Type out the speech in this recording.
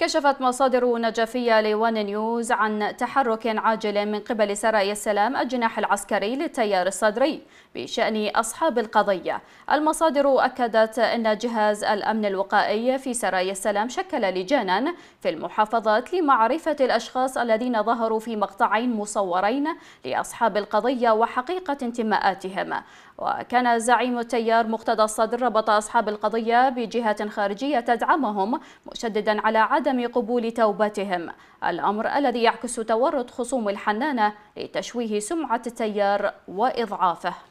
كشفت مصادر نجفية لوان نيوز عن تحرك عاجل من قبل سرايا السلام الجناح العسكري للتيار الصدري بشأن أصحاب القضية المصادر أكدت أن جهاز الأمن الوقائي في سرايا السلام شكل لجانا في المحافظات لمعرفة الأشخاص الذين ظهروا في مقطعين مصورين لأصحاب القضية وحقيقة انتماءاتهم وكان زعيم التيار مقتدى الصدر ربط أصحاب القضية بجهة خارجية تدعمهم مشددا على عدم وعدم قبول توبتهم الأمر الذي يعكس تورط خصوم الحنانة لتشويه سمعة التيار وإضعافه